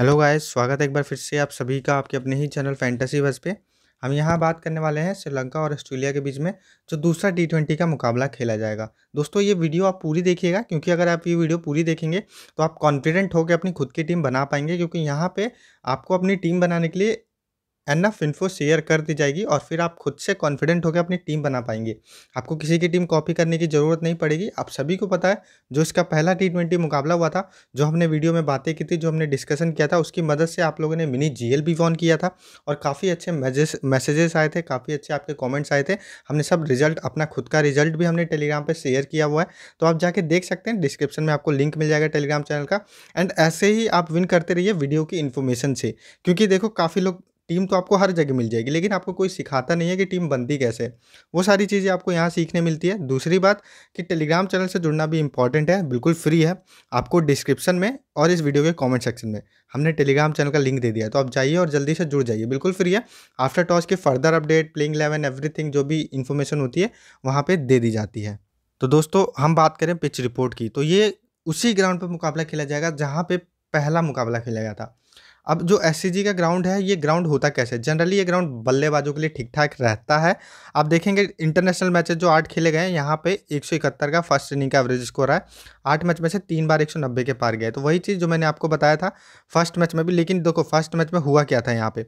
hello guys स्वागत है एक बार फिर से आप सभी का आपके अपने ही चैनल फैंटेसी बस पे हम यहाँ बात करने वाले हैं श्रीलंका और ऑस्ट्रेलिया के बीच में जो दूसरा टी ट्वेंटी का मुकाबला खेला जाएगा दोस्तों ये वीडियो आप पूरी देखिएगा क्योंकि अगर आप ये वीडियो पूरी देखेंगे तो आप कॉन्फिडेंट होकर अपनी खुद की टीम बना पाएंगे क्योंकि यहाँ पर आपको अपनी टीम बनाने के लिए एनफ इन्फो शेयर कर दी जाएगी और फिर आप खुद से कॉन्फिडेंट होकर अपनी टीम बना पाएंगे आपको किसी की टीम कॉपी करने की ज़रूरत नहीं पड़ेगी आप सभी को पता है जो इसका पहला टी ट्वेंटी मुकाबला हुआ था जो हमने वीडियो में बातें की थी जो हमने डिस्कशन किया था उसकी मदद से आप लोगों ने मिनी जी भी ऑन किया था और काफ़ी अच्छे मैसेजेस आए थे काफ़ी अच्छे आपके कॉमेंट्स आए थे हमने सब रिजल्ट अपना खुद का रिजल्ट भी हमने टेलीग्राम पर शेयर किया हुआ है तो आप जाके देख सकते हैं डिस्क्रिप्शन में आपको लिंक मिल जाएगा टेलीग्राम चैनल का एंड ऐसे ही आप विन करते रहिए वीडियो की इन्फॉर्मेशन से क्योंकि देखो काफ़ी लोग टीम तो आपको हर जगह मिल जाएगी लेकिन आपको कोई सिखाता नहीं है कि टीम बनती कैसे वो सारी चीज़ें आपको यहाँ सीखने मिलती है दूसरी बात कि टेलीग्राम चैनल से जुड़ना भी इंपॉर्टेंट है बिल्कुल फ्री है आपको डिस्क्रिप्शन में और इस वीडियो के कमेंट सेक्शन में हमने टेलीग्राम चैनल का लिंक दे दिया तो आप जाइए और जल्दी से जुड़ जाइए बिल्कुल फ्री है आफ्टर टॉस के further update playing eleven everything जो भी इन्फॉर्मेशन होती है वहाँ पर दे दी जाती है तो दोस्तों हम बात करें पिच रिपोर्ट की तो ये उसी ग्राउंड पर मुकाबला खेला जाएगा जहाँ पर पहला मुकाबला खेला गया था अब जो एस का ग्राउंड है ये ग्राउंड होता कैसे जनरली ये ग्राउंड बल्लेबाजों के लिए ठीक ठाक रहता है आप देखेंगे इंटरनेशनल मैचेस जो आठ खेले गए यहाँ पे एक का फर्स्ट इनिंग का एवरेज स्कोर है आठ मैच में से तीन बार एक के पार गए तो वही चीज़ जो मैंने आपको बताया था फर्स्ट मैच में भी लेकिन देखो फर्स्ट मैच में हुआ क्या था यहाँ पर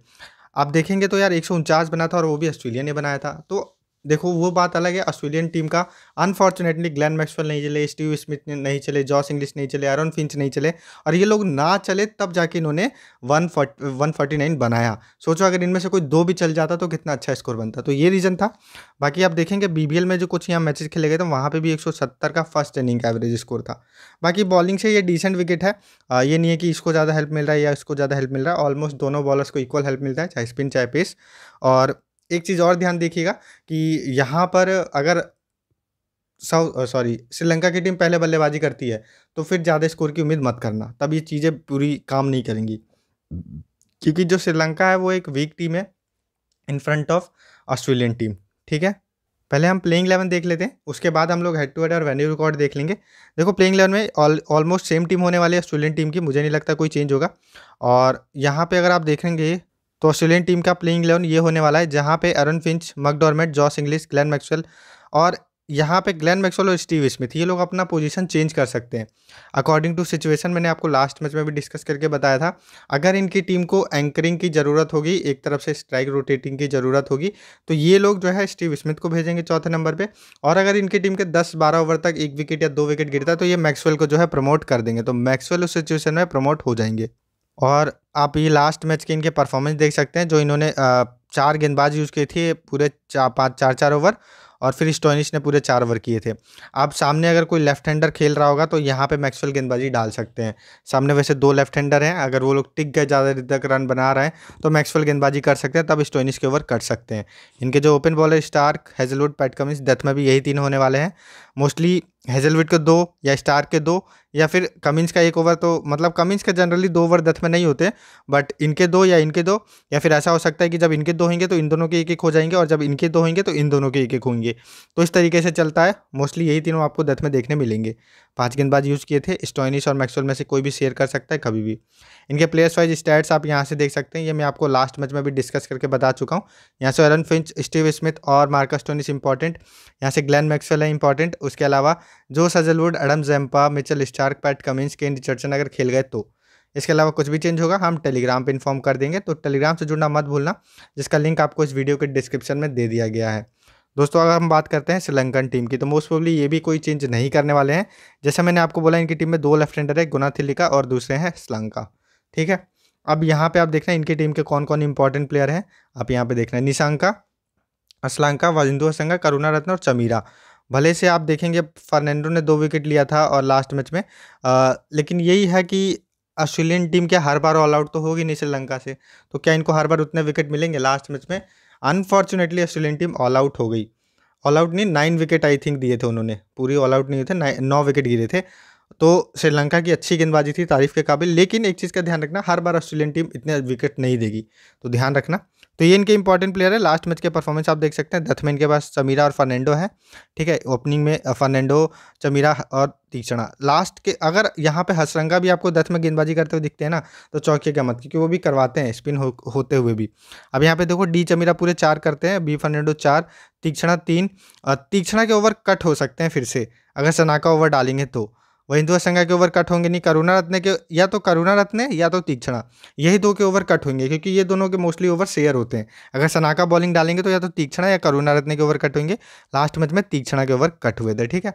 आप देखेंगे तो यार एक बना था और वो भी ऑस्ट्रेलिया ने बनाया था तो देखो वो बात अलग है ऑस्ट्रेलियन टीम का अनफॉर्चुनेटली ग्लैन मैक्सवेल नहीं चले स्टीव स्मिथ नहीं चले जॉस इंग्लिश नहीं चले एरन फिंच नहीं चले और ये लोग ना चले तब जाके इन्होंने वन वन फोर्टी नाइन बनाया सोचो अगर इनमें से कोई दो भी चल जाता तो कितना अच्छा स्कोर बनता तो ये रीज़न था बाकी आप देखेंगे बी में जो कुछ यहाँ मैचेस खेले गए थे वहाँ पर भी एक का फर्स्ट इनिंग का एवरेज स्कोर था बाकी बॉलिंग से ये डिसेंट विकेट है ये नहीं है कि इसको ज़्यादा हेल्प मिल रहा है या इसको ज़्यादा हेल्प मिल रहा है ऑलमोस्ट दोनों बॉलर्स को इक्वल हेल्प मिलता है चाहे स्पिन चाहे पेस और एक चीज़ और ध्यान देखिएगा कि यहाँ पर अगर साउथ सॉरी श्रीलंका की टीम पहले बल्लेबाजी करती है तो फिर ज़्यादा स्कोर की उम्मीद मत करना तब ये चीज़ें पूरी काम नहीं करेंगी क्योंकि जो श्रीलंका है वो एक वीक टीम है in front of Australian team ठीक है पहले हम प्लेइंग इलेवन देख लेते हैं उसके बाद हम लोग हेड टू हेड और वेन्यू रिकॉर्ड देख लेंगे देखो प्लेइंग इलेवन में ऑलमोस्ट सेम टीम होने वाली ऑस्ट्रेलियन टीम की मुझे नहीं लगता कोई चेंज होगा और यहाँ पे अगर आप देखेंगे तो ऑस्ट्रेलियन टीम का प्लेइंग इलेवन ये होने वाला है जहाँ पे Aaron Finch McDermott Josh Inglis Glenn Maxwell और यहाँ पे ग्लैन मैक्सवेल और स्टीव स्मिथ ये लोग अपना पोजीशन चेंज कर सकते हैं अकॉर्डिंग टू सिचुएशन मैंने आपको लास्ट मैच में भी डिस्कस करके बताया था अगर इनकी टीम को एंकरिंग की ज़रूरत होगी एक तरफ से स्ट्राइक रोटेटिंग की ज़रूरत होगी तो ये लोग जो है स्टीव स्मिथ को भेजेंगे चौथे नंबर पर और अगर इनकी टीम के दस बारह ओवर तक एक विकेट या दो विकेट गिरता है तो ये मैक्सवेल को जो है प्रमोट कर देंगे तो मैक्सवेल उस सिचुएशन में प्रमोट हो जाएंगे और आप ये लास्ट मैच के इनके परफॉर्मेंस देख सकते हैं जो इन्होंने चार गेंदबाज यूज़ किए थे पूरे चार पाँच चार चार ओवर और फिर स्टोनिश ने पूरे चार ओवर किए थे आप सामने अगर कोई लेफ्ट हैंडर खेल रहा होगा तो यहाँ पे मैक्सवेल गेंदबाजी डाल सकते हैं सामने वैसे दो लेफ्ट हैंडर हैं अगर वो लोग टिक गए ज़्यादा देर तक रन बना रहे हैं तो मैक्सवेल गेंदबाजी कर सकते हैं तब स्टोनिश के ओवर कट सकते हैं इनके जो open bowler Starc Hazlewood Pat Cummins death में भी यही तीन होने वाले हैं मोस्टली हेजलविट के दो या स्टार के दो या फिर कमिंस का एक ओवर तो मतलब कमिंस का जनरली दो ओवर डेथ में नहीं होते बट इनके दो या इनके दो या फिर ऐसा हो सकता है कि जब इनके दो होंगे तो इन दोनों के एक एक हो जाएंगे और जब इनके दो होंगे तो इन दोनों के एक एक होंगे तो इस तरीके से चलता है मोस्टली यही तीनों आपको डेथ में देखने मिलेंगे पाँच गेंदबाज यूज़ किए थे स्टोनिश और मैक्सवेल में से कोई भी शेयर कर सकता है कभी भी इनके प्लेयर्स वाइज स्टैट्स आप यहाँ से देख सकते हैं ये मैं आपको लास्ट मैच में भी डिस्कस करके बता चुका हूँ यहाँ से एरन फिंच स्टीव स्मिथ और मार्कस इंपॉर्टेंट यहाँ से ग्लैन मैक्सवेल है इंपॉर्टेंट उसके अलावा जो Hazlewood Adam Zampa Mitchell Starc Pat Cummins K Richardson अगर खेल गए तो इसके अलावा कुछ भी चेंज होगा हम टेलीग्राम पे इन्फॉर्म कर देंगे तो टेलीग्राम से जुड़ना मत भूलना जिसका लिंक आपको इस वीडियो के डिस्क्रिप्शन में दे दिया गया है दोस्तों अगर हम बात करते हैं श्रीलंकन टीम की तो मोस्ट प्रोबली ये भी कोई चेंज नहीं करने वाले हैं जैसे मैंने आपको बोला इनकी टीम में दो लेफ्ट हैंडर है गुनाथिलिका और दूसरे हैं श्रीलंका ठीक है अब यहाँ पे आप देख रहे हैं इनकी टीम के कौन कौन इंपॉर्टेंट प्लेयर हैं आप यहाँ पे देख रहे हैं निशांका श्रीलंका वजिंदु हसंगा करुणा रत्न और चमीरा भले से आप देखेंगे फर्नैंडो ने दो विकेट लिया था और लास्ट मैच में आ, लेकिन यही है कि ऑस्ट्रेलियन टीम क्या हर बार ऑल आउट तो होगी नहीं श्रीलंका से तो क्या इनको हर बार उतने विकेट मिलेंगे लास्ट मैच में unfortunately Australian team all out हो गई ऑल आउट नहीं नाइन विकेट आई थिंक दिए थे उन्होंने पूरी ऑल आउट नहीं हुए थे नौ विकेट गिरे थे तो श्रीलंका की अच्छी गेंदबाजी थी तारीफ के काबिल लेकिन एक चीज़ का ध्यान रखना हर बार ऑस्ट्रेलियन टीम इतने विकेट नहीं देगी तो ध्यान रखना तो ये इनके इंपॉर्टेंट प्लेयर है लास्ट मैच के परफॉर्मेंस आप देख सकते हैं दथ में इनके पास चमीरा और फर्नैंडो है ठीक है ओपनिंग में फर्नैंडो चमीरा और तीक्षणा लास्ट के अगर यहाँ पे हसरंगा भी आपको दथ में गेंदबाजी करते हुए दिखते हैं ना तो चौकी क्या मत क्योंकि वो भी करवाते हैं स्पिन हो, होते हुए भी अब यहाँ पे देखो डी चमीरा पूरे चार करते हैं बी फर्नैंडो चार तीक्षणा तीन तीक्षणा के ओवर कट हो सकते हैं फिर से अगर सनाका ओवर डालेंगे तो वहीं दो संघा के ओवर कट होंगे नहीं करुणा रत्न के या तो करुणा रत्न या तो तीक्षणा यही दो के ओवर कट होंगे क्योंकि ये दोनों के मोस्टली ओवर शेयर होते हैं अगर सनाका बॉलिंग डालेंगे तो या तो तीक्षणा या करुणा रत्न के ओवर कट होंगे लास्ट मैच में तीक्षणा के ओवर कट हुए थे ठीक है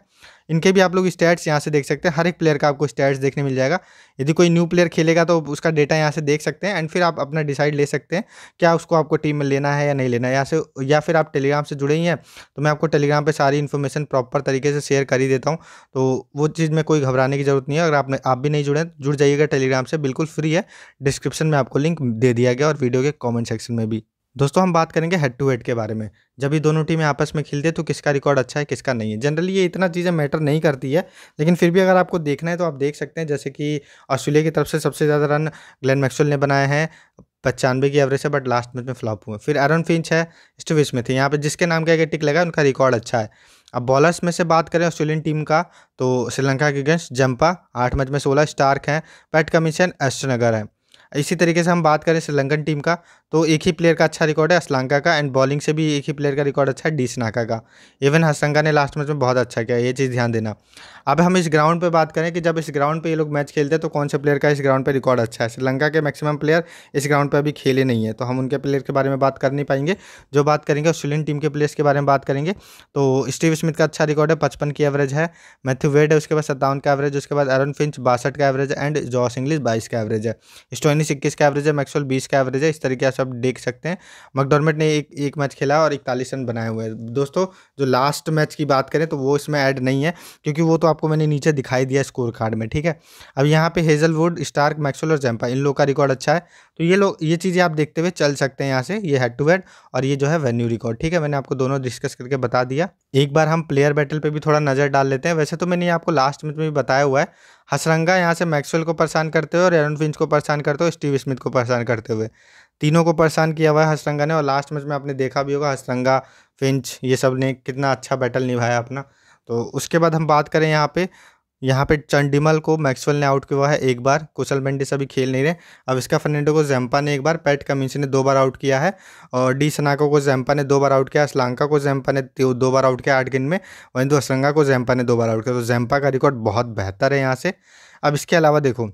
इनके भी आप लोग स्टैट्स यहाँ से देख सकते हैं हर एक प्लेयर का आपको स्टैट्स देखने मिल जाएगा यदि कोई न्यू प्लेयर खेलेगा तो उसका डेटा यहाँ से देख सकते हैं एंड फिर आप अपना डिसाइड ले सकते हैं क्या उसको आपको टीम में लेना है या नहीं लेना है यहाँ से या फिर आप टेलीग्राम से जुड़े ही हैं तो मैं आपको टेलीग्राम पर सारी इन्फॉर्मेशन प्रॉपर तरीके से शेयर कर ही देता हूँ तो वो चीज़ में कोई घबराने की जरूरत नहीं है अगर आप आप भी नहीं जुड़े जुड़ जाइएगा टेलीग्राम से बिल्कुल फ्री है डिस्क्रिप्शन में आपको लिंक दे दिया गया और वीडियो के कॉमेंट सेक्शन में भी दोस्तों हम बात करेंगे हेड टू हेड के बारे में जब ये दोनों टीमें आपस में खेलते हैं तो किसका रिकॉर्ड अच्छा है किसका नहीं है जनरली ये इतना चीज़ें मैटर नहीं करती है लेकिन फिर भी अगर आपको देखना है तो आप देख सकते हैं जैसे कि ऑस्ट्रेलिया की तरफ से सबसे ज़्यादा रन ग्लैन मैक्सुल ने बनाए हैं पचानवे की एवरेज है बट लास्ट मैच में फ्लॉप हुए फिर एरन फिंच है स्टीव स्मिथ है यहाँ पर जिसके नाम के आगे टिक लगा उनका रिकॉर्ड अच्छा है अब बॉलर्स में से बात करें ऑस्ट्रेलियन टीम का तो श्रीलंका के अगेंस्ट जंपा आठ मैच में सोलह स्टार्क हैं पैट कमीशन एस्टनगर है इसी तरीके से हम बात करें श्रीलंकन टीम का तो एक ही प्लेयर का अच्छा रिकॉर्ड है असलंका का एंड बॉलिंग से भी एक ही प्लेयर का रिकॉर्ड अच्छा है डीसनाका का इवन हसंका ने लास्ट मैच में बहुत अच्छा किया ये चीज़ ध्यान देना अब हम इस ग्राउंड पर बात करें कि जब इस ग्राउंड पर ये लोग मैच खेलते हैं तो कौन से प्लेयर का इस ग्राउंड पर रिकॉर्ड अच्छा है श्रीलंका के मैक्सिमम प्लेयर इस ग्राउंड पर अभी खेले नहीं है तो हम उनके प्लेयर के बारे में बात कर नहीं पाएंगे जो बात करेंगे ऑस्ट्रेलियन टीम के प्लेयर्स के बारे में बात करेंगे तो स्टीव स्मिथ का अच्छा रिकॉर्ड है पचपन की एवरेज है मैथ्यू वेड है उसके बाद सत्तावन का एवरेज उसके बाद एरन फिंच बासठ का एवरेज एंड जॉस इंग्लिश बाईस का एवरेज है स्टोनी उन्नीस इक्कीस का एवरेज है मैक्सवेल बीस का एवरेज है इस तरीके से आप देख सकते हैं मकडोरमेट ने एक एक मैच खेला और इकतालीस रन बनाए हुए हैं दोस्तों जो लास्ट मैच की बात करें तो वो इसमें ऐड नहीं है क्योंकि वो तो आपको मैंने नीचे दिखाई दिया स्कोर कार्ड में ठीक है अब यहाँ पे हेजलवुड स्टार्क मैक्सवेल और जैम्पा इन लोग का रिकॉर्ड अच्छा है तो ये लोग ये चीज़ें आप देखते हुए चल सकते हैं यहाँ से ये हेड टू हेड और ये जो है वेन्यू रिकॉर्ड ठीक है मैंने आपको दोनों डिस्कस करके बता दिया एक बार हम प्लेयर बैटल पे भी थोड़ा नज़र डाल लेते हैं वैसे तो मैंने आपको लास्ट मैच में भी बताया हुआ है हसरंगा यहाँ से मैक्सवेल को परेशान करते हुए और एरन फिंच को परेशान करते हुए स्टीव स्मिथ को परेशान करते हुए तीनों को परेशान किया हुआ है हसरंगा ने और लास्ट मैच में आपने देखा भी होगा हसरंगा फिंच ये सब ने कितना अच्छा बैटल निभाया अपना तो उसके बाद हम बात करें यहाँ पे यहाँ पे चंडीमल को मैक्सवेल ने आउट किया है एक बार कुशल मेंडिस अभी खेल नहीं रहे अब इसका फर्नेंडो को जैम्पा ने एक बार पैट कमिंस ने दो बार आउट किया है और डी सनाको को जैम्पा ने दो बार आउट किया श्लांका को जैम्पा ने दो बार आउट किया आठ गेंद में वहीं दोसरंगा को जैम्पा ने दो बार आउट किया तो जैम्पा का रिकॉर्ड बहुत बेहतर है यहाँ से अब इसके अलावा देखो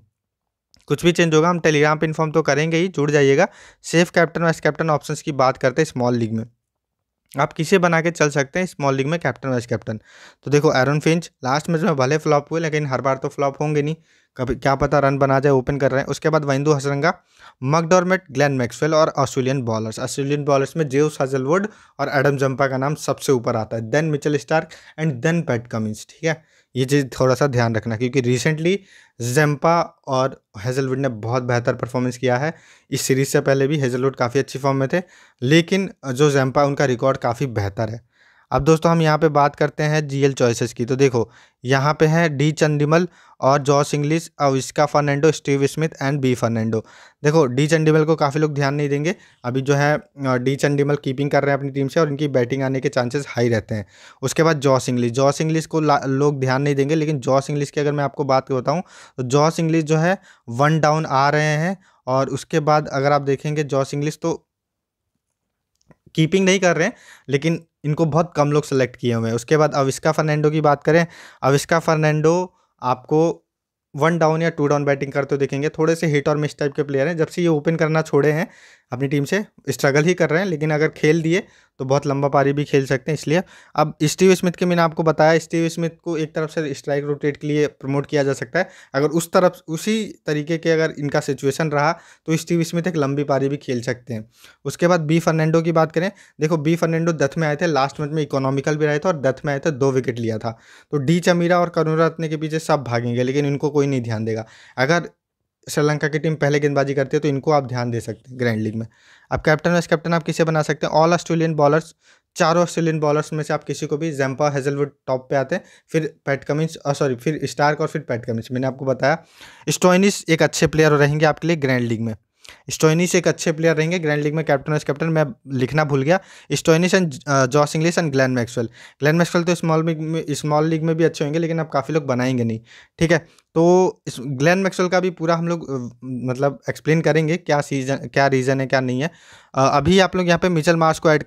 कुछ भी चेंज होगा हम टेलीग्राम पर इन्फॉर्म तो करेंगे ही जुड़ जाइएगा safe captain vice captain option की बात करते हैं स्मॉल लीग में आप किसे बना के चल सकते हैं स्मॉल लीग में कैप्टन वाइस कैप्टन तो देखो एरन फिंच लास्ट मैच में भले फ्लॉप हुए लेकिन हर बार तो फ्लॉप होंगे नहीं कभी क्या पता रन बना जाए ओपन कर रहे हैं उसके बाद Wanindu Hasaranga McDermott Glenn Maxwell और ऑस्ट्रेलियन बॉलर्स ऑस्ट्रेलियन बॉलर्स में जेव हजलवुड और एडम जम्पा का नाम सबसे ऊपर आता है then Mitchell Starc and then Pat Cummins ठीक है ये चीज़ थोड़ा सा ध्यान रखना क्योंकि रिसेंटली जेम्पा और हेजलवुड ने बहुत बेहतर परफॉर्मेंस किया है इस सीरीज़ से पहले भी हेजलवुड काफ़ी अच्छी फॉर्म में थे लेकिन जो जेम्पा उनका रिकॉर्ड काफ़ी बेहतर है अब दोस्तों हम यहाँ पे बात करते हैं जीएल चॉइसेस की तो देखो यहाँ पे हैं डी चंडीमल और Josh Inglis Avishka Fernando Steve Smith and B Fernando देखो डी चंडीमल को काफ़ी लोग ध्यान नहीं देंगे अभी जो है डी चंडीमल कीपिंग कर रहे हैं अपनी टीम से और इनकी बैटिंग आने के चांसेस हाई रहते हैं उसके बाद जॉस इंग्लिश जॉस इंग्लिश को लोग ध्यान नहीं देंगे लेकिन जॉस इंग्लिश की अगर मैं आपको बात बताऊँ तो जॉस इंग्लिश जो है वन डाउन आ रहे हैं और उसके बाद अगर आप देखेंगे जॉस इंग्लिश तो कीपिंग नहीं कर रहे हैं लेकिन इनको बहुत कम लोग सेलेक्ट किए हुए हैं उसके बाद अविस्का फर्नैंडो की बात करें अविस्का फर्नैंडो आपको वन डाउन या टू डाउन बैटिंग करते हुए देखेंगे थोड़े से हिट और मिस टाइप के प्लेयर हैं जब से ये ओपन करना छोड़े हैं अपनी टीम से स्ट्रगल ही कर रहे हैं लेकिन अगर खेल दिए तो बहुत लंबा पारी भी खेल सकते हैं इसलिए अब स्टीव स्मिथ के मैंने आपको बताया स्टीव स्मिथ को एक तरफ से स्ट्राइक रोटेट के लिए प्रमोट किया जा सकता है अगर उस तरफ उसी तरीके के अगर इनका सिचुएशन रहा तो स्टीव स्मिथ एक लंबी पारी भी खेल सकते हैं उसके बाद बी फर्नैंडो की बात करें देखो बी फर्नैंडो दथ में आए थे लास्ट मैच में इकोनॉमिकल भी रहे थे और दथ में आए थे दो विकेट लिया था तो डी चमीरा और करुण रत्न के पीछे सब भागेंगे लेकिन इनको कोई नहीं ध्यान देगा अगर श्रीलंका की टीम पहले गेंदबाजी करती है तो इनको आप ध्यान दे सकते हैं ग्रैंड लीग में अब कैप्टन वाइस कैप्टन आप किसे बना सकते हैं ऑल ऑस्ट्रेलियन बॉलर्स चारों ऑस्ट्रेलियन बॉलर्स में से आप किसी को भी जैम्पा हेजलवुड टॉप पे आते हैं फिर पैट कमिंस और सॉरी फिर स्टार्क और फिर पैट कमिंस मैंने आपको बताया स्टोइनिस एक अच्छे प्लेयर रहेंगे आपके लिए ग्रैंड लीग में स्टोइनिस एक अच्छे प्लेयर रहेंगे ग्रैंड लीग में कैप्टन एस कैप्टन मैं लिखना भूल गया Stoinis and Josh Inglis and Glenn Maxwell Glenn Maxwell तो स्मॉल लीग में स्मॉल लीग में भी अच्छे होंगे लेकिन अब काफ़ी लोग बनाएंगे नहीं ठीक है तो ग्लैन मैक्सवेल का भी पूरा हम लोग मतलब एक्सप्लेन करेंगे क्या सीजन क्या रीज़न है क्या नहीं है अभी आप लोग यहाँ पे मिचल मार्क्स को add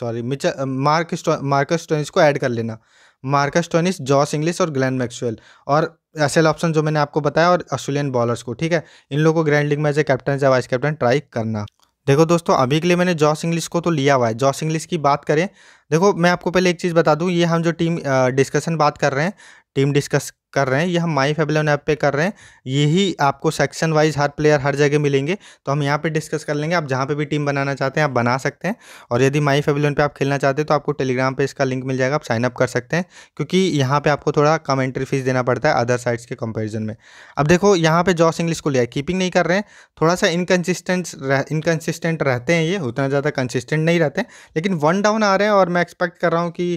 sorry Mitchell Mark Marcus Stoinis को ऐड कर लेना मार्कस टोनिस जॉस इंग्लिश और ग्लैन मैक्सुअल और ऐसे ऑप्शन जो मैंने आपको बताया और ऑस्ट्रेलियन बॉलर्स को ठीक है इन लोगों को ग्रैंड लीग में एज ए कैप्टन या वाइस कैप्टन ट्राई करना देखो दोस्तों अभी के लिए मैंने जॉस इंग्लिश को तो लिया हुआ है जॉस इंग्लिश की बात करें देखो मैं आपको पहले एक चीज़ बता दूं ये हम जो टीम डिस्कशन बात कर रहे हैं टीम डिस्कस कर रहे हैं ये हम माई फेबलेवन ऐप पे कर रहे हैं यही आपको सेक्शन वाइज हर प्लेयर हर जगह मिलेंगे तो हम यहाँ पे डिस्कस कर लेंगे आप जहाँ पे भी टीम बनाना चाहते हैं आप बना सकते हैं और यदि माई फेबलेवन पे आप खेलना चाहते हैं तो आपको टेलीग्राम पर इसका लिंक मिल जाएगा आप साइनअप कर सकते हैं क्योंकि यहाँ पर आपको थोड़ा कम एंट्री फीस देना पड़ता है अदर साइड्स के कंपेरिजन में अब देखो यहाँ पर जॉस इंग्लिश को लिया कीपिंग नहीं कर रहे हैं थोड़ा सा इनकन्सिस्टेंट इनकन्सिस्टेंट रहते हैं ये उतना ज़्यादा कंसिस्टेंट नहीं रहते लेकिन वन डाउन आ रहे हैं और मैं एक्सपेक्ट कर रहा हूँ कि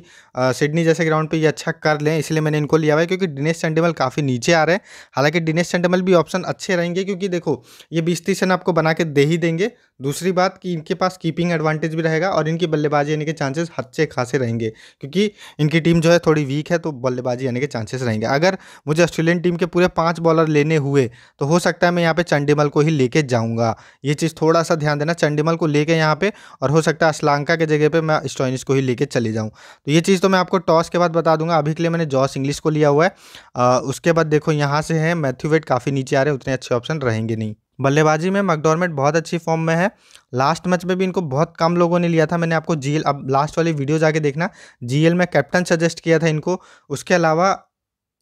सिडनी जैसे ग्राउंड पर ये अच्छा कर लें इसलिए मैंने इनको लिया हुआ है क्योंकि दिनेश सेंटिमल काफ़ी नीचे आ रहे हैं हालांकि दिनेश सेंटिमल भी ऑप्शन अच्छे रहेंगे क्योंकि देखो ये बीस तीस रन आपको बना के दे ही देंगे दूसरी बात कि इनके पास कीपिंग एडवांटेज भी रहेगा और इनकी बल्लेबाजी आने के चांसेस अच्छे खासे रहेंगे क्योंकि इनकी टीम जो है थोड़ी वीक है तो बल्लेबाजी आने के चांसेस रहेंगे अगर मुझे ऑस्ट्रेलियन टीम के पूरे पाँच बॉलर लेने हुए तो हो सकता है मैं यहाँ पर चंडीमल को ही लेके जाऊँगा ये चीज़ थोड़ा सा ध्यान देना चंडीमल को लेके यहाँ पे और हो सकता है श्रीलंका के जगह पर मैं स्टॉइनिस को ही लेके चले जाऊँ तो ये चीज़ तो मैं आपको टॉस के बाद बता दूंगा अभी के लिए मैंने जॉस इंग्लिश को लिया हुआ है उसके बाद देखो यहाँ से है मैथ्यू वेट काफ़ी नीचे आ रहे हैं उतने अच्छे ऑप्शन रहेंगे नहीं बल्लेबाजी में मैकडॉर्मेट बहुत अच्छी फॉर्म में है लास्ट मैच में भी इनको बहुत कम लोगों ने लिया था मैंने आपको जी अब लास्ट वाली वीडियो जाके देखना जी में कैप्टन सजेस्ट किया था इनको उसके अलावा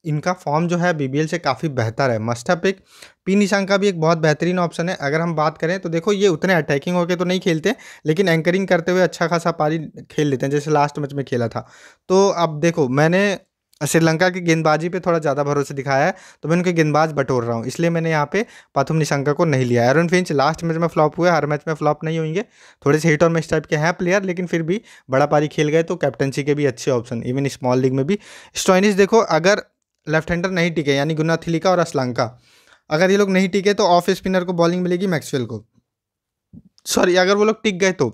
इनका फॉर्म जो है बीबीएल से काफ़ी बेहतर है मस्टा पिक पी निशांक का भी एक बहुत बेहतरीन ऑप्शन है अगर हम बात करें तो देखो ये उतने अटैकिंग होकर तो नहीं खेलते लेकिन एंकरिंग करते हुए अच्छा खासा पारी खेल लेते हैं जैसे लास्ट मैच में खेला था तो अब देखो मैंने श्रीलंका की गेंदबाजी पे थोड़ा ज़्यादा भरोसा दिखाया है तो मैं उनके गेंदबाज बटोर रहा हूँ इसलिए मैंने यहाँ पे पाथुम निशंका को नहीं लिया एरन फिंच लास्ट मैच में फ्लॉप हुए हर मैच में फ्लॉप नहीं होंगे थोड़े से हिट और मिस टाइप के हैं प्लेयर लेकिन फिर भी बड़ा पारी खेल गए तो कैप्टनसी के भी अच्छे ऑप्शन इवन स्मॉल लीग में भी स्टॉइनिस देखो अगर लेफ्ट हैंडर नहीं टिके यानी गुना थिलिका और असलंका अगर ये लोग नहीं टिके तो ऑफ स्पिनर को बॉलिंग मिलेगी मैक्सवेल को सॉरी अगर वो लोग टिक गए तो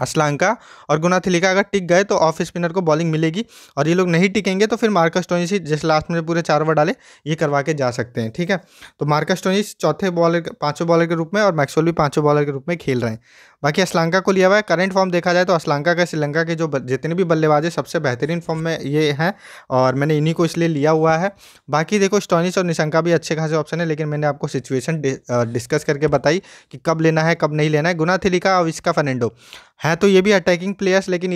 असलांग का और गुना थिलिका अगर टिक गए तो ऑफ स्पिनर को बॉलिंग मिलेगी और ये लोग नहीं टिकेंगे तो फिर मार्कस टोनिस जैसे लास्ट में पूरे चार ओवर डाले ये करवा के जा सकते हैं ठीक है तो मार्कस टोनिस चौथे बॉलर पाँचों बॉलर के रूप में और मैक्सवेल भी पाँचों बॉलर के रूप में खेल रहे हैं बाकी असलंका को लिया हुआ है करंट फॉर्म देखा जाए तो असलंका का श्रीलंका के जो जितने भी बल्लेबाज है सबसे बेहतरीन फॉर्म में ये हैं और मैंने इन्हीं को इसलिए लिया हुआ है बाकी देखो स्टोनिस और निशंका भी अच्छे खासे ऑप्शन है लेकिन मैंने आपको सिचुएशन डिस्कस करके बताई कि कब लेना है कब नहीं लेना है गुना थिलिका और इसका फर्नेंडो है तो ये भी अटैकिंग प्लेयर्स लेकिन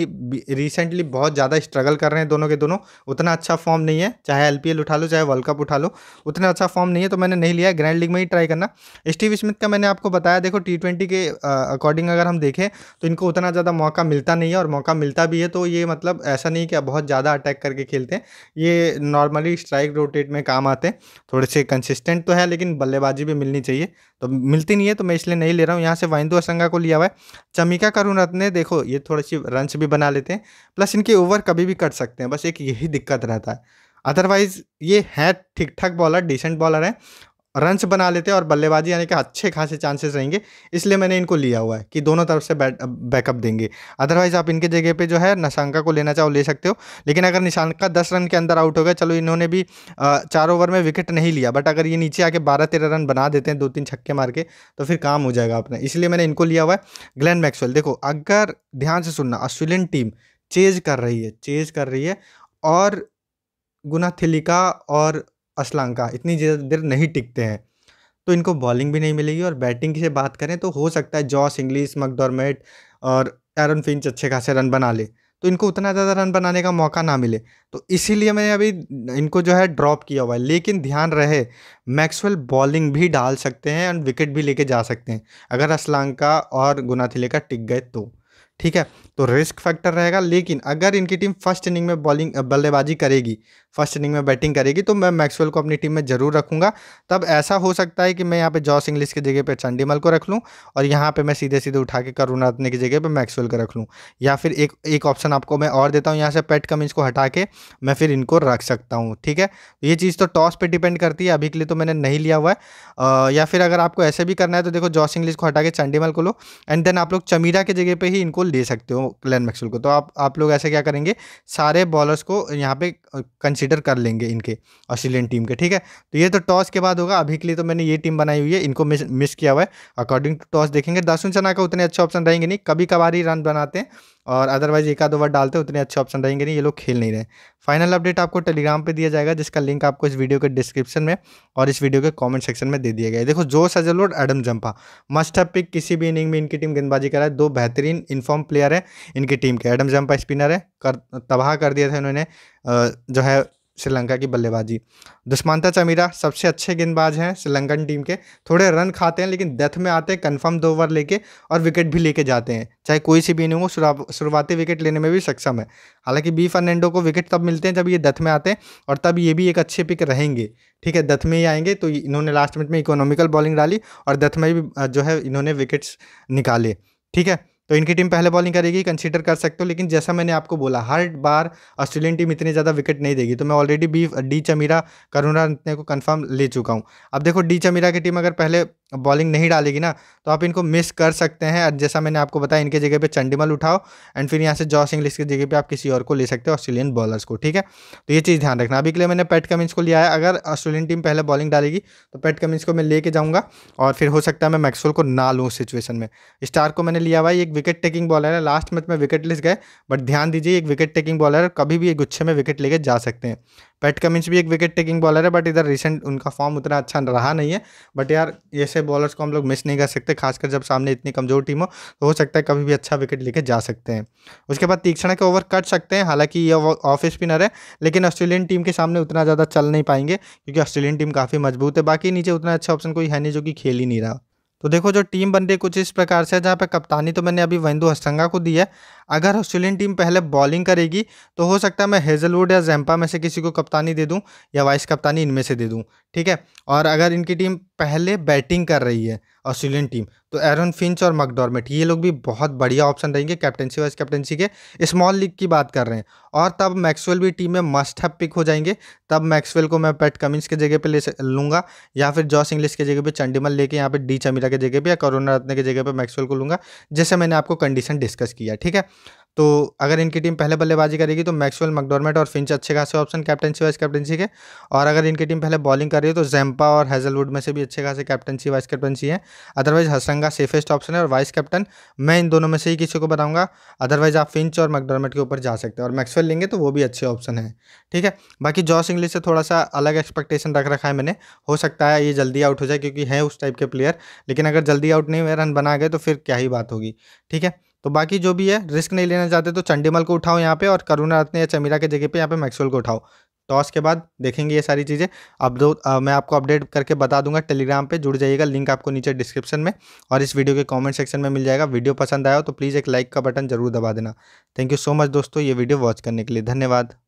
रिसेंटली बहुत ज़्यादा स्ट्रगल कर रहे हैं दोनों के दोनों उतना अच्छा फॉर्म नहीं है चाहे एल उठा लो चाहे वर्ल्ड कप उठा लो उतना अच्छा फॉर्म नहीं है तो मैंने नहीं लिया ग्रैंड लीग में ही ट्राई करना स्टीव स्मिथ का मैंने आपको बताया देखो टी के अकॉर्डिंग अगर हम देखें तो इनको उतना ज़्यादा मौका मिलता नहीं है और मौका मिलता भी है तो ये मतलब ऐसा नहीं कि बहुत ज़्यादा अटैक करके खेलते हैं ये नॉर्मली स्ट्राइक रोटेट में काम आते हैं थोड़े से कंसिस्टेंट तो है लेकिन बल्लेबाजी भी मिलनी चाहिए तो मिलती नहीं है तो मैं इसलिए नहीं ले रहा हूँ यहाँ से वाइंदो असंगा को लिया हुआ है चमिका करुण रत्ने देखो ये थोड़ी सी रन्स भी बना लेते हैं प्लस इनके ओवर कभी भी कट सकते हैं बस एक यही दिक्कत रहता है अदरवाइज़ ये है ठीक ठाक बॉलर डिसेंट बॉलर है रन्स बना लेते हैं और बल्लेबाजी आने के अच्छे खासे चांसेस रहेंगे इसलिए मैंने इनको लिया हुआ है कि दोनों तरफ से बैकअप देंगे अदरवाइज़ आप इनके जगह पे जो है निशांका को लेना चाहो ले सकते हो लेकिन अगर निशांका दस रन के अंदर आउट हो गया चलो इन्होंने भी चार ओवर में विकेट नहीं लिया बट अगर ये नीचे आके बारह तेरह रन बना देते हैं दो तीन छक्के मार के तो फिर काम हो जाएगा अपने इसलिए मैंने इनको लिया हुआ है ग्लैन मैक्सवेल देखो अगर ध्यान से सुनना ऑस्ट्रेलियन टीम चेज कर रही है चेज कर रही है और गुना थिलिका और असलंका इतनी देर नहीं टिकते हैं तो इनको बॉलिंग भी नहीं मिलेगी और बैटिंग की से बात करें तो हो सकता है जॉस इंग्लिस मकडोरमेट और एरन फिंच अच्छे खासे रन बना ले तो इनको उतना ज़्यादा रन बनाने का मौका ना मिले तो इसीलिए मैंने अभी इनको जो है ड्रॉप किया हुआ है लेकिन ध्यान रहे मैक्सवेल बॉलिंग भी डाल सकते हैं एंड विकेट भी लेके जा सकते हैं अगर असलांका और का टिक गए तो ठीक है तो रिस्क फैक्टर रहेगा लेकिन अगर इनकी टीम फर्स्ट इनिंग में बॉलिंग बल्लेबाजी करेगी फर्स्ट इनिंग में बैटिंग करेगी तो मैं मैक्सवेल को अपनी टीम में ज़रूर रखूँगा तब ऐसा हो सकता है कि मैं यहाँ पे जॉस इंग्लिश की जगह पे चंडीमल को रख लूँ और यहाँ पे मैं सीधे सीधे उठा के करुणारत्ने की जगह पे मैक्सवेल को रख लूँ या फिर एक एक ऑप्शन आपको मैं और देता हूँ यहाँ से पेट कमिंस को हटा के मैं फिर इनको रख सकता हूँ ठीक है तो ये चीज़ तो टॉस पर डिपेंड करती है अभी के लिए तो मैंने नहीं लिया हुआ है या फिर अगर आपको ऐसे भी करना है तो देखो जॉस इंग्लिश को हटा के चंडीमल को लो एंड देन आप लोग चमीरा की जगह पर ही इनको ले सकते हो ग्लैन मैक्सवेल को तो आप लोग ऐसे क्या करेंगे सारे बॉलर्स को यहाँ पे कंसिडर कर लेंगे इनके ऑस्ट्रेलियन टीम के ठीक है तो ये तो टॉस के बाद होगा अभी के लिए तो मैंने ये टीम बनाई हुई है इनको मिस मिस किया हुआ है अकॉर्डिंग टू टॉस देखेंगे दासुन चना का उतने अच्छे ऑप्शन रहेंगे नहीं कभी कभार ही रन बनाते हैं और अदरवाइज एक आध ओवर डालते हैं उतने अच्छे ऑप्शन रहेंगे नहीं ये लोग खेल नहीं रहे फाइनल अपडेट आपको टेलीग्राम पे दिया जाएगा जिसका लिंक आपको इस वीडियो के डिस्क्रिप्शन में और इस वीडियो के कमेंट सेक्शन में दे दिया गया है देखो जो सजलोड एडम जंपा मस्ट है पिक किसी भी इनिंग में इनकी टीम गेंदबाजी करा है दो बेहतरीन इन्फॉर्म प्लेयर है इनकी टीम के एडम जंपा स्पिनर है कर तबाह कर दिए थे उन्होंने जो है श्रीलंका की बल्लेबाजी दुष्मांता चमीरा सबसे अच्छे गेंदबाज हैं श्रीलंकन टीम के थोड़े रन खाते हैं लेकिन डेथ में आते हैं कन्फर्म दो ओवर लेके और विकेट भी लेके जाते हैं चाहे कोई सी भी इनिंग हो शुरुआती विकेट लेने में भी सक्षम है हालांकि बी फर्नैंडो को विकेट तब मिलते हैं जब ये डेथ में आते हैं और तब ये भी एक अच्छे पिक रहेंगे ठीक है डेथ में ही आएंगे तो इन्होंने लास्ट मिनट में इकोनॉमिकल बॉलिंग डाली और डेथ में भी जो है इन्होंने विकेट्स निकाले ठीक है तो इनकी टीम पहले बॉलिंग करेगी कंसीडर कर सकते हो लेकिन जैसा मैंने आपको बोला हर बार ऑस्ट्रेलियन टीम इतनी ज़्यादा विकेट नहीं देगी तो मैं already B D Chameera Karunaratne को कंफर्म ले चुका हूँ अब देखो डी चमीरा की टीम अगर पहले बॉलिंग नहीं डालेगी ना तो आप इनको मिस कर सकते हैं जैसा मैंने आपको बताया इनके जगह पर चंडीमल उठाओ एंड फिर यहाँ से जॉस इंग्लिश की जगह पर आप किसी और को ले सकते हो ऑस्ट्रेलियन बॉलर्स को ठीक है तो ये चीज़ ध्यान रखना अभी के लिए मैंने पैट कमिंस को लिया है अगर ऑस्ट्रेलियन टीम पहले बॉलिंग डालेगी तो पैट कमिंस को मैं लेके जाऊँगा और फिर हो सकता है मैं मैक्सवेल को ना लूँ सिचुएशन में स्टार को मैंने लिया हुआ एक विकेट टेकिंग बॉलर है लास्ट मैच में विकेट लेस गए बट ध्यान दीजिए एक विकेट टेकिंग बॉलर कभी भी एक गुच्छे में विकेट लेके जा सकते हैं पैट कमिंस भी एक विकेट टेकिंग बॉलर है बट इधर रिसेंट उनका फॉर्म उतना अच्छा रहा नहीं है बट यार ऐसे बॉलर्स को हम लोग मिस नहीं कर सकते खासकर जब सामने इतनी कमज़ोर टीम हो तो हो सकता है कभी भी अच्छा विकेट लेके जा सकते हैं उसके बाद तीक्षण के ओवर कट सकते हैं हालांकि ये ऑफ स्पिनर है लेकिन ऑस्ट्रेलियन टीम के सामने उतना ज़्यादा चल नहीं पाएंगे क्योंकि ऑस्ट्रेलियन टीम काफ़ी मजबूत है बाकी नीचे उतना अच्छा ऑप्शन कोई है नहीं जो कि खेल ही नहीं रहा तो देखो जो टीम बन रही है कुछ इस प्रकार से जहाँ पे कप्तानी तो मैंने अभी वेंदू हस्तंगा को दी है अगर ऑस्ट्रेलियन टीम पहले बॉलिंग करेगी तो हो सकता है मैं हेजलवुड या जैम्पा में से किसी को कप्तानी दे दूँ या वाइस कप्तानी इनमें से दे दूँ ठीक है और अगर इनकी टीम पहले बैटिंग कर रही है ऑस्ट्रेलियन टीम तो एरन फिंच और मकडॉर्मेट ये लोग भी बहुत बढ़िया ऑप्शन रहेंगे कैप्टनसी वाइस कैप्टनसी के स्मॉल लीग की बात कर रहे हैं और तब मैक्सवेल भी टीम में मस्ट हैव पिक हो जाएंगे तब मैक्सवेल को मैं पैट कमिंस के जगह पे ले लूँगा या फिर जॉस इंग्लिश के जगह पे चंडीमल लेके यहाँ पे डी चमीरा के जगह पे या करोना रत्न के जगह पे मैक्सवेल को लूँगा जैसे मैंने आपको कंडीशन डिस्कस किया ठीक है तो अगर इनकी टीम पहले बल्लेबाजी करेगी तो मैक्सवेल मकडोरमेट और फिंच अच्छे खासे ऑप्शन कैप्टनसी वाइस कैप्टनसी के और अगर इनकी टीम पहले बॉलिंग कर रही है तो जैम्पा और हेजलवुड में से भी अच्छे खासे कैप्टनसी वाइस कैप्टनसी है अदरवाइज हसरंगा सेफेस्ट ऑप्शन है और वाइस कैप्टन मैं इन दोनों में से ही किसी को बताऊंगा अदरवाइज आप फिंच और मकडोरमेट के ऊपर जा सकते हैं और मैक्सवेल लेंगे तो वो भी अच्छे ऑप्शन है ठीक है बाकी जॉस इंग्लिश से थोड़ा सा अलग एक्सपेक्टेशन रख रखा है मैंने हो सकता है ये जल्दी आउट हो जाए क्योंकि है उस टाइप के प्लेयर लेकिन अगर जल्दी आउट नहीं हुए रन बना गए तो फिर क्या ही बात होगी ठीक है तो बाकी जो भी है रिस्क नहीं लेना चाहते तो चंडीमल को उठाओ यहाँ पे और करुणा रत्न या चमीरा के जगह पे यहाँ पे मैक्सवेल को उठाओ टॉस तो के बाद देखेंगे ये सारी चीज़ें अब दो आ, मैं आपको अपडेट करके बता दूंगा टेलीग्राम पे जुड़ जाइएगा लिंक आपको नीचे डिस्क्रिप्शन में और इस वीडियो के कमेंट सेक्शन में मिल जाएगा वीडियो पसंद आया हो तो प्लीज़ एक लाइक का बटन जरूर दबा देना थैंक यू सो मच दोस्तों ये वीडियो वॉच करने के लिए धन्यवाद